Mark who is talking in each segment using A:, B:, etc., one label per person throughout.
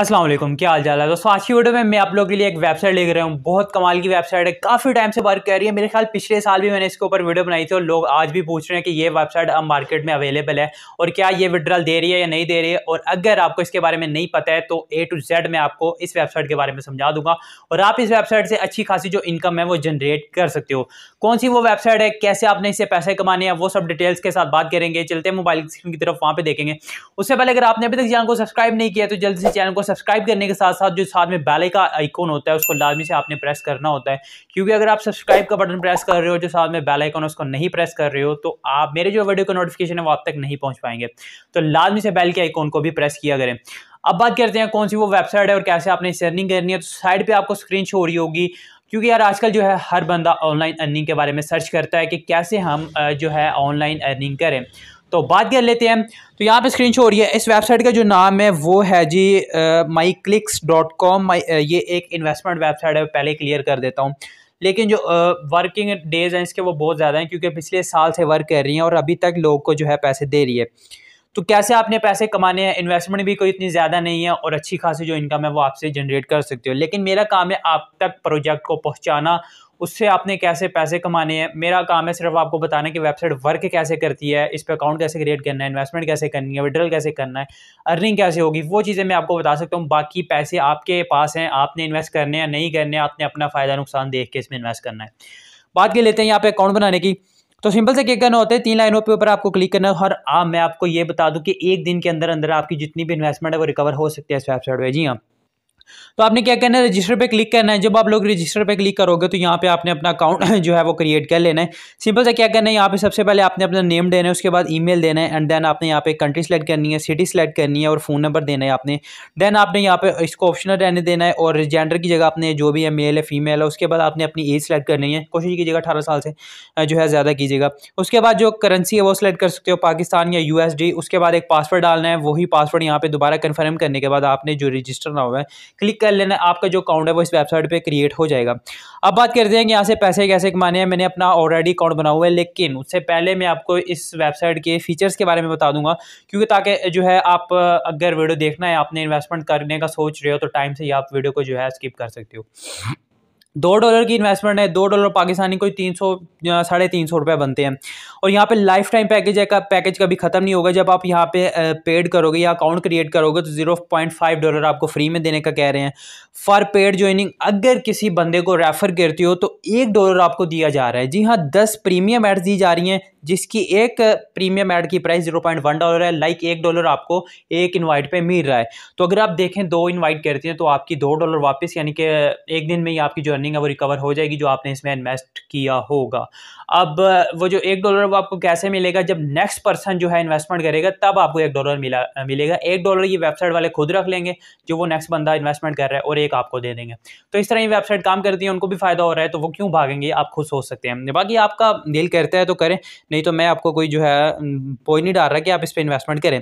A: अस्सलाम वालेकुम क्या हाल चाल है दोस्तों आज की वीडियो में मैं आप लोगों के लिए एक वेबसाइट लेकर रहा हूँ बहुत कमाल की वेबसाइट है काफ़ी टाइम से वर्क कर रही है मेरे ख्याल पिछले साल भी मैंने इसके ऊपर वीडियो बनाई थी और लोग आज भी पूछ रहे हैं कि ये वेबसाइट अब मार्केट में अवेलेबल है और क्या ये विड्रॉल दे रही है या नहीं दे रही है और अगर आपको इसके बारे में नहीं पता है तो ए टू जेड मैं आपको इस वेबसाइट के बारे में समझा दूंगा और आप इस वेबसाइट से अच्छी खासी जो इनकम है वो जनरेट कर सकते हो कौन सी वो वेबसाइट है कैसे आपने इससे पैसे कमाने हैं वो सब डिटेल्स के साथ बात करेंगे चलते मोबाइल स्क्रीन की तरफ वहाँ पर देखेंगे उससे पहले अगर आपने अभी तक चैनल को सब्सक्राइब नहीं किया तो जल्दी से चैनल को सब्सक्राइब करने के साथ साथ जो साथ में बैले का आइकॉन होता है उसको लाजमी से आपने प्रेस करना होता है क्योंकि अगर आप सब्सक्राइब का बटन प्रेस कर रहे हो जो साथ में बैल आइकॉन उसको नहीं प्रेस कर रहे हो तो आप मेरे जो वीडियो का नोटिफिकेशन है वो आप तक नहीं पहुँच पाएंगे तो लाजमी से बैल के आइकॉन को भी प्रेस किया करें अब बात करते हैं कौन सी वो वेबसाइट है और कैसे आपने अर्निंग करनी है तो साइड पर आपको स्क्रीन शो हो रही होगी क्योंकि यार आजकल जो है हर बंदा ऑनलाइन अर्निंग के बारे में सर्च करता है कि कैसे हम जो है ऑनलाइन अर्निंग करें तो बात कर लेते हैं तो यहाँ पे शो हो रही है इस वेबसाइट का जो नाम है वो है G my clicks dot com ये एक इन्वेस्टमेंट वेबसाइट है पहले क्लियर कर देता हूँ लेकिन जो वर्किंग डेज हैं इसके वो बहुत ज़्यादा हैं क्योंकि पिछले साल से वर्क कर रही हैं और अभी तक लोग को जो है पैसे दे रही है तो कैसे आपने पैसे कमाने हैं इन्वेस्टमेंट भी कोई इतनी ज़्यादा नहीं है और अच्छी खासी जो इनकम है वो आपसे जनरेट कर सकते हो लेकिन मेरा काम है आप तक प्रोजेक्ट को पहुँचाना उससे आपने कैसे पैसे कमाने हैं मेरा काम है सिर्फ आपको बताना कि वेबसाइट वर्क कैसे करती है इस पर अकाउंट कैसे क्रिएट करना है इन्वेस्टमेंट कैसे करनी है विड्रल कैसे करना है अर्निंग कैसे होगी वो चीज़ें मैं आपको बता सकता हूँ बाकी पैसे आपके पास हैं आपने इन्वेस्ट करने हैं नहीं करने आपने अपना फ़ायदा नुकसान देख के इसमें इन्वेस्ट करना है बात कर लेते हैं यहाँ पर अकाउंट बनाने की तो सिंपल से क्या करना होता है तीन लाइनों पे ऊपर आपको क्लिक करना है और आप मैं आपको ये बता दूं कि एक दिन के अंदर अंदर आपकी जितनी भी इन्वेस्टमेंट है वो रिकवर हो सकती है इस वेबसाइट पे जी हाँ तो आपने क्या करना है रजिस्टर पे क्लिक करना है जब आप लोग रजिस्टर पे क्लिक करोगे तो यहाँ पे आपने अपना अकाउंट जो है वो क्रिएट कर लेना है सिंपल से क्या करना है यहाँ पे सबसे पहले आपने अपना नेम देना है उसके बाद ईमेल देना है एंड देन आपने यहाँ पे कंट्री सेलेक्ट करनी है सिटी सेलेक्ट करनी है और फ़ोन नंबर देना है आपने देन आपने यहाँ पे इसको ऑप्शनल रहने देना है और जेंडर की जगह आपने जो भी है मेल है फीमेल है उसके बाद आपने अपनी एज सेलेक्ट करनी है कोशिश कीजिएगा अठारह साल से जो है ज़्यादा कीजिएगा उसके बाद जो करेंसी है वो सिलेक्ट कर सकते हो पाकिस्तान या यू उसके बाद एक पासवर्ड डालना है वही पासवर्ड यहाँ पर दोबारा कन्फर्म करने के बाद आपने जो रजिस्टर ना हुआ है क्लिक कर लेना आपका जो अकाउंट है वो इस वेबसाइट पर क्रिएट हो जाएगा अब बात करते हैं कि यहाँ से पैसे कैसे कमाने हैं मैंने अपना ऑलरेडी अकाउंट बना हुआ है लेकिन उससे पहले मैं आपको इस वेबसाइट के फीचर्स के बारे में बता दूंगा क्योंकि ताकि जो है आप अगर वीडियो देखना है आपने इन्वेस्टमेंट करने का सोच रहे हो तो टाइम से ही आप वीडियो को जो है स्किप कर सकते हो दो डॉलर की इन्वेस्टमेंट है दो डॉलर पाकिस्तानी कोई तीन सौ साढ़े तीन सौ रुपये बनते हैं और यहाँ पे लाइफ टाइम पैकेज है का पैकेज कभी ख़त्म नहीं होगा जब आप यहाँ पे पेड करोगे या अकाउंट क्रिएट करोगे तो जीरो पॉइंट फाइव डॉलर आपको फ्री में देने का कह रहे हैं फॉर पेड ज्वाइनिंग अगर किसी बंदे को रेफ़र करती हो तो एक डॉलर आपको दिया जा रहा है जी हाँ दस प्रीमियम एड्स दी जा रही हैं जिसकी एक प्रीमियम एड की price zero point one dollar है लाइक एक डॉलर आपको एक इन्वाइट पे मिल रहा है तो अगर आप देखें दो इन्वाइट करती हैं तो आपकी दो डॉलर वापस यानी कि एक दिन में ही आपकी जर्नी अर्निंग है वो रिकवर हो जाएगी जो आपने इसमें इन्वेस्ट किया होगा अब वो जो एक डॉलर वो आपको कैसे मिलेगा जब नेक्स्ट पर्सन जो है इन्वेस्टमेंट करेगा तब आपको एक डॉलर मिला मिलेगा एक डॉलर ये वेबसाइट वाले खुद रख लेंगे जो वो नेक्स्ट बंदा इन्वेस्टमेंट कर रहा है और एक आपको दे देंगे तो इस तरह ये वेबसाइट काम करती है उनको भी फायदा हो रहा है तो वो क्यों भागेंगे आप खुद सोच सकते हैं बाकी आपका दिल करता है तो करें नहीं तो मैं आपको कोई जो है पोई नहीं डाल रहा कि आप इस पर इन्वेस्टमेंट करें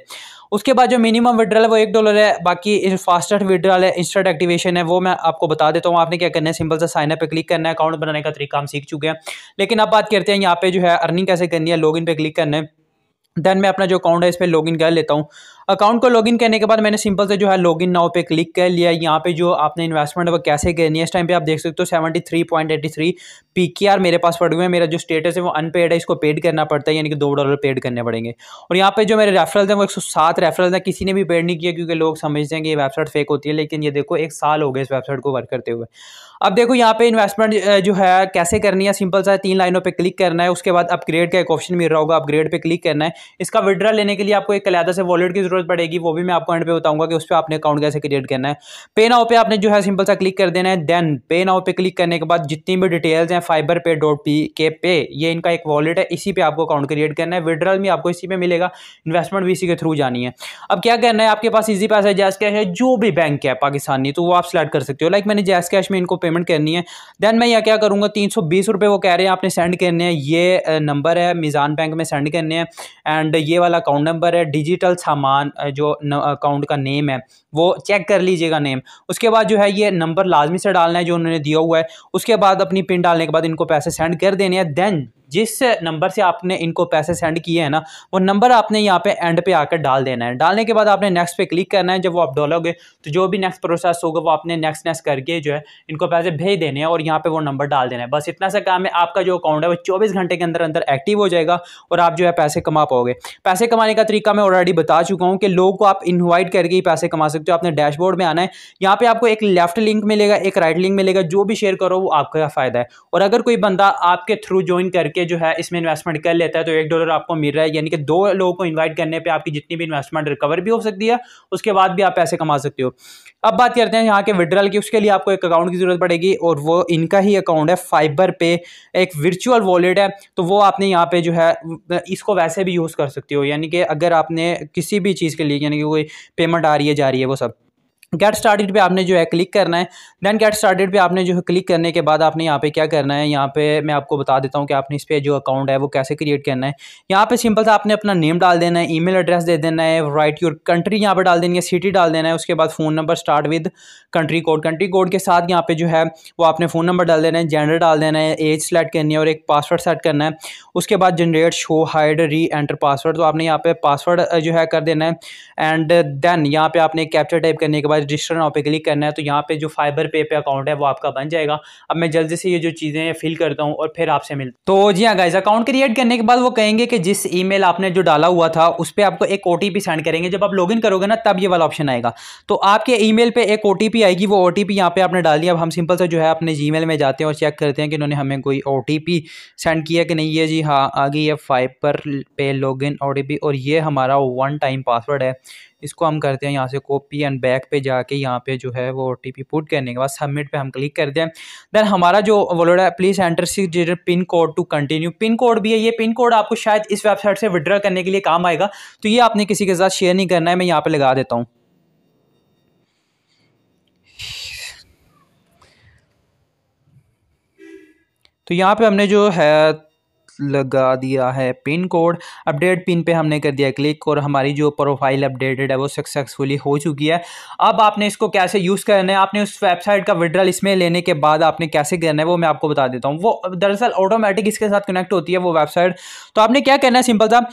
A: उसके बाद जो मिनिमम विड्रॉल है वो एक डॉलर है बाकी फास्टेस्ट विड्रॉल है इंस्टेंट एक्टिवेशन है वो मैं आपको बता देता हूँ आपने क्या करना है सिंपल सा साइन अप पे क्लिक करना है अकाउंट बनाने का तरीका हम सीख चुके हैं लेकिन अब बात करते हैं यहाँ पे जो है अर्निंग कैसे करनी है लॉगिन पे क्लिक करना है देन मैं अपना जो अकाउंट है इस पर इन कर लेता हूँ अकाउंट को लॉगिन करने के बाद मैंने सिंपल से जो है लॉगिन नाउ पे क्लिक कर लिया यहाँ पे जो आपने इन्वेस्टमेंट वो कैसे करनी है इस टाइम पे आप देख सकते हो seventy three point eighty three P K R मेरे पास पड़ हुए हैं मेरा जो स्टेटस है वो अनपेड है इसको पेड करना पड़ता है यानी कि दो डॉलर पेड करने पड़ेंगे और यहाँ पे जो मेरे रेफरल हैं वो एक सौ सात रेफरल हैं किसी ने भी पेड नहीं किया क्योंकि लोग समझते हैं कि ये वेबसाइट फेक होती है लेकिन ये देखो एक साल हो गया इस वेबसाइट को वर्क करते हुए अब देखो यहाँ पे इन्वेस्टमेंट जो है कैसे करनी है सिंपल सा तीन लाइनों पे क्लिक करना है उसके बाद अपग्रेड का एक ऑप्शन मिल रहा होगा अपग्रेड पे क्लिक करना है इसका विड्रा लेने के लिए आपको एक अलहदा से वॉलेट की जरूरत जरूरत पड़ेगी वो भी मैं आपको एंड पे बताऊंगा कि उस पर आपने अकाउंट कैसे क्रिएट करना है पे नाउ पे आपने जो है सिंपल सा क्लिक कर देना है देन पे नाउ पे क्लिक करने के बाद जितनी भी डिटेल्स हैं फाइबर पे डॉट पी के पे ये इनका एक वॉलेट है इसी पे आपको अकाउंट क्रिएट करना है विड्रॉल भी आपको इसी पे मिलेगा इन्वेस्टमेंट भी इसी के थ्रू जानी है अब क्या करना है आपके पास इजी पैसा जैस कैश है जो भी बैंक है पाकिस्तानी तो वो आप सिलेक्ट कर सकते हो लाइक मैंने जैस कैश में इनको पेमेंट करनी है देन मैं यहाँ क्या करूँगा तीन वो कह रहे हैं आपने सेंड करने हैं ये नंबर है मिज़ान बैंक में सेंड करने हैं एंड ये वाला अकाउंट नंबर है डिजिटल सामान जो अकाउंट का नेम है वो चेक कर लीजिएगा नेम उसके बाद जो है ये नंबर लाजमी से डालना है जो उन्होंने दिया हुआ है उसके बाद अपनी पिन डालने के बाद इनको पैसे सेंड कर देने हैं देन जिस नंबर से आपने इनको पैसे सेंड किए हैं ना वो नंबर आपने यहाँ पे एंड पे आकर डाल देना है डालने के बाद आपने नेक्स्ट पे क्लिक करना है जब वो आप डालोगे तो जो भी नेक्स्ट प्रोसेस होगा वो आपने नेक्स्ट नेक्स्ट करके जो है इनको पैसे भेज देने हैं और यहाँ पे वो नंबर डाल देना है बस इतना सा काम है आपका जो अकाउंट है वो चौबीस घंटे के अंदर अंदर एक्टिव हो जाएगा और आप जो है पैसे कमा पाओगे पैसे कमाने का तरीका मैं ऑलरेडी बता चुका हूँ कि लोगों को आप इन्वाइट करके ही पैसे कमा सकते हो आपने डैशबोर्ड में आना है यहाँ पर आपको एक लेफ्ट लिंक मिलेगा एक राइट लिंक मिलेगा जो भी शेयर करो वो आपका फ़ायदा है और अगर कोई बंदा आपके थ्रू ज्वाइन करके करके जो है इसमें इन्वेस्टमेंट कर लेता है तो एक डॉलर आपको मिल रहा है यानी कि दो लोगों को इन्वाइट करने पर आपकी जितनी भी इन्वेस्टमेंट रिकवर भी हो सकती है उसके बाद भी आप पैसे कमा सकते हो अब बात करते हैं यहाँ के विड्रॉल की उसके लिए आपको एक अकाउंट की ज़रूरत पड़ेगी और वो इनका ही अकाउंट है फाइबर पे एक वर्चुअल वॉलेट है तो वो आपने यहाँ पे जो है इसको वैसे भी यूज़ कर सकते हो यानी कि अगर आपने किसी भी चीज़ के लिए यानी कि कोई पेमेंट आ रही है जा रही है वो सब गेट स्टार्टेड पे आपने जो है क्लिक करना है देन गेट स्टार्टेड पे आपने जो है क्लिक करने के बाद आपने यहाँ पे क्या करना है यहाँ पे मैं आपको बता देता हूँ कि आपने इस पर जो अकाउंट है वो कैसे क्रिएट करना है यहाँ पे सिंपल सा आपने अपना नेम डाल देना है ईमेल एड्रेस दे देना है राइट योर कंट्री यहाँ पे डाल देनी है सिटी डाल देना है उसके बाद phone number start with country code country code के साथ यहाँ पे जो है वो आपने फ़ोन नंबर डाल देना है जेंडर डाल देना है एज सेलेक्ट करनी है और एक पासवर्ड सेट करना है उसके बाद generate show hide re enter password तो आपने यहाँ पे पासवर्ड जो है कर देना है एंड देन यहाँ पे आपने कैप्चर टाइप करने के बाद बाद रजिस्टर नाव पे क्लिक करना है तो यहाँ पे जो फाइबर पे पे अकाउंट है वो आपका बन जाएगा अब मैं जल्दी से ये जो चीज़ें फिल करता हूँ और फिर आपसे मिल तो जी हाँ गाइज अकाउंट क्रिएट करने के बाद वो कहेंगे कि जिस ई आपने जो डाला हुआ था उस पर आपको एक ओ सेंड करेंगे जब आप लॉग करोगे ना तब ये वाला ऑप्शन आएगा तो आपके ई मेल एक ओ आएगी वो ओ टी यहाँ पे आपने दिया अब हम सिंपल से जो है अपने जी में जाते हैं और चेक करते हैं कि उन्होंने हमें कोई ओ सेंड किया कि नहीं ये जी हाँ आ गई है फाइव पर पे लॉगिन ओटीपी और ये हमारा वन टाइम पासवर्ड है इसको हम करते हैं यहाँ से कॉपी एंड बैक पे जाके यहाँ पे जो है वो ओ टी पी पुट करने के बाद सबमिट पे हम क्लिक करते हैं देन हमारा जो है please enter six digit pin code to continue pin code भी है ये पिन कोड आपको शायद इस वेबसाइट से विड्रा करने के लिए काम आएगा तो ये आपने किसी के साथ शेयर नहीं करना है मैं यहाँ पर लगा देता हूँ तो यहाँ पे हमने जो है लगा दिया है पिन कोड अपडेट पिन पे हमने कर दिया क्लिक और हमारी जो प्रोफाइल अपडेटेड है वो सक्सेसफुली हो चुकी है अब आपने इसको कैसे यूज़ करना है आपने उस वेबसाइट का विड्रॉल इसमें लेने के बाद आपने कैसे करना है वो मैं आपको बता देता हूँ वो दरअसल ऑटोमेटिक इसके साथ कनेक्ट होती है वो वेबसाइट तो आपने क्या करना है सिंपल सा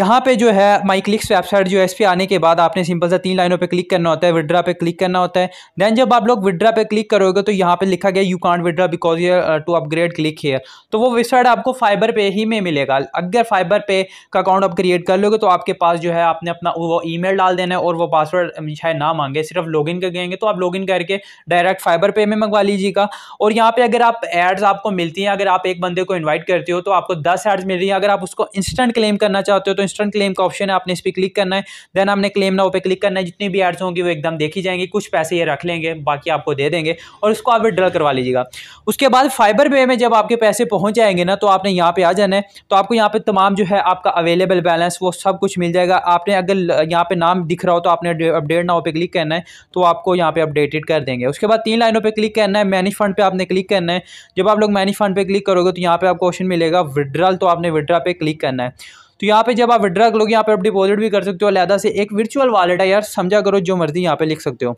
A: यहाँ पर जो है माई क्लिक्स वेबसाइट जो है इस पर आने के बाद आपने सिंपल सा तीन लाइनों पर क्लिक करना होता है विड्रा पे क्लिक करना होता है देन जब आप लोग विड्रा पे क्लिक करोगे तो यहाँ पे लिखा गया you can't withdraw because you to upgrade click here तो वो वेबसाइट आपको फाइबर पे ही में मिलेगा अगर फाइबर पे का आपका अकाउंट आप क्रिएट कर लोगे तो आपके पास जो है आपने अपना वो ईमेल डाल देना है और वो पासवर्ड शायद ना मांगे सिर्फ लॉगिन कर गएंगे तो आप लॉगिन करके डायरेक्ट फाइबर पे में मंगवा लीजिएगा और यहाँ पे अगर आप एड्स आपको मिलती हैं अगर आप एक बंदे को इन्वाइट करते हो तो आपको दस एड्स मिल रही हैं अगर आप उसको इंस्टेंट क्लेम करना चाहते हो तो इंस्टेंट क्लेम का ऑप्शन है आपने इस पर क्लिक करना है देन आपने क्लेम ना वो पे क्लिक करना है जितनी भी एड्स होंगी वो एकदम देखी जाएंगी कुछ पैसे ये रख लेंगे बाकी आपको दे देंगे और उसको आप विड्रॉ करवा लीजिएगा उसके बाद फाइबर पे में जब आपके पैसे पहुँच जाएंगे ना तो आपने यहाँ पे आ जाना है तो आपको यहाँ पे तमाम जो है आपका अवेल अवेलेबल बैलेंस वो सब कुछ मिल जाएगा आपने अगर यहाँ पे नाम दिख रहा हो तो आपने अपडेट नाव पे क्लिक करना है तो आपको यहाँ पे अपडेटेड कर देंगे उसके बाद तीन लाइनों पे क्लिक करना है मैनेज फंड पे आपने क्लिक करना है जब आप लोग मैनेज फंड पे क्लिक करोगे तो यहाँ पे आपको ऑप्शन मिलेगा विड्रॉल तो आपने विड्रा पे क्लिक करना है तो यहाँ पे जब आप विड्रा करोगे यहाँ पे आप डिपॉजिट भी कर सकते हो अलहदा से एक वर्चुअल वालेट है यार समझा करो जो मर्जी यहाँ पे लिख सकते हो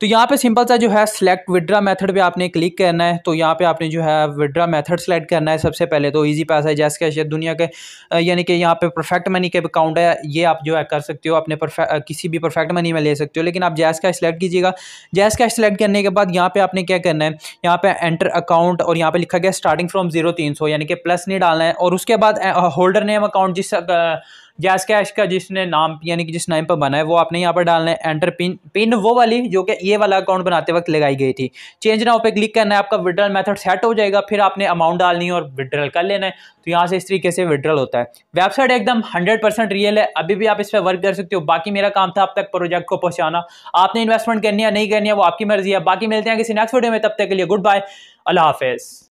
A: तो यहाँ पे सिंपल सा जो है सिलेक्ट विड्रा मेथड पे आपने क्लिक करना है तो यहाँ पे आपने जो है विड्रा मेथड सेलेक्ट करना है सबसे पहले तो इजी पैसा है जैसे कैश दुनिया के यानी कि यहाँ पे परफेक्ट मनी के अकाउंट है ये आप जो है कर सकते हो अपने किसी भी परफेक्ट मनी में ले सकते हो लेकिन आप जैस कैश सेलेक्ट कीजिएगा जैस कैश सेलेक्ट करने के बाद यहाँ पे आपने क्या करना है यहाँ पे एंटर अकाउंट और यहाँ पे लिखा गया स्टार्टिंग फ्रॉम जीरो तीन सौ यानी कि प्लस नहीं डालना है और उसके बाद होल्डर नेम अकाउंट जिस जैस कैश का जिसने नाम यानी कि जिस नाम पर बना है वो आपने यहाँ पर डालना है एंटर पिन पिन वो वाली जो कि ये वाला अकाउंट बनाते वक्त लगाई गई थी चेंज नाउ पे क्लिक करना है आपका विड्रॉल मेथड सेट हो जाएगा फिर आपने अमाउंट डालनी है और विड्रॉल कर लेना है तो यहाँ से इस तरीके से विड्रॉल होता है वेबसाइट एकदम हंड्रेड परसेंट रियल है अभी भी आप इस पर वर्क कर सकते हो बाकी मेरा काम था अब तक प्रोजेक्ट को पहुँचाना आपने इन्वेस्टमेंट करनी है नहीं करनी है वो आपकी मर्जी है बाकी मिलते हैं किसी नेक्स्ट वीडियो में तब तक के लिए गुड बाय अल्लाह हाफिज़